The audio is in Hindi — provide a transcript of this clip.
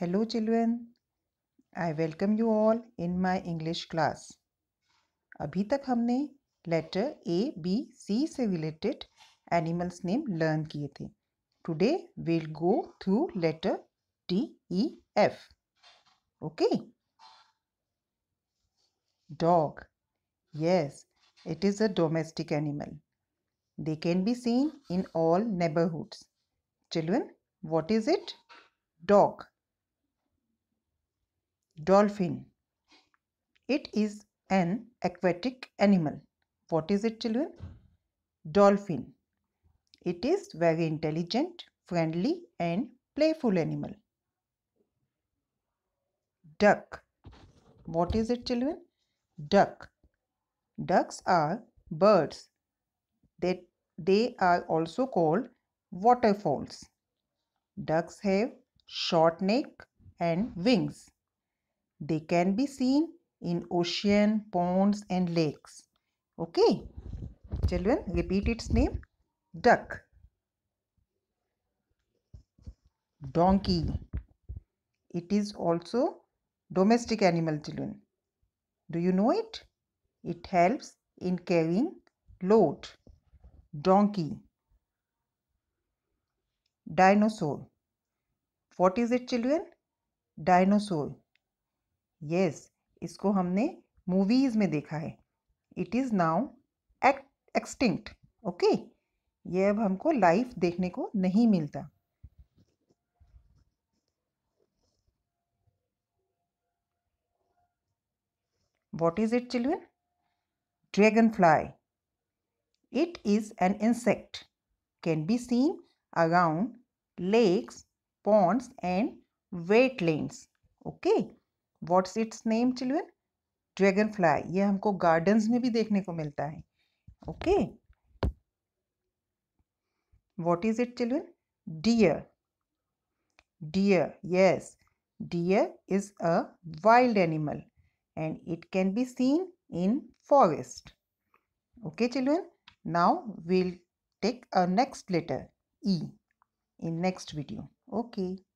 Hello children I welcome you all in my English class अभी तक हमने लेटर ए बी सी से रिलेटेड एनिमल्स नेम लर्न किए थे today will go through letter T E F okay dog yes it is a domestic animal they can be seen in all neighbourhoods children what is it dog Dolphin. It is an aquatic animal. What is it children? Dolphin. It is very intelligent, friendly and playful animal. Duck. What is it children? Duck. Ducks are birds. They, they are also called waterfalls. Ducks have short neck and wings. They can be seen in ocean, ponds and lakes. Okay. Children, repeat its name. Duck. Donkey. It is also domestic animal children. Do you know it? It helps in carrying load. Donkey. Dinosaur. What is it children? Dinosaur. Yes इसको हमने मूवीज में देखा है it is now extinct okay ये अब हमको लाइफ देखने को नहीं मिलता what is it children dragonfly it is an insect can be seen around lakes ponds and wetlands okay what's its name children dragonfly ये हमको गार्डन्स में भी देखने को मिलता है okay what is it children deer deer yes deer is a wild animal and it can be seen in forest okay children now we'll take a next letter E in next video okay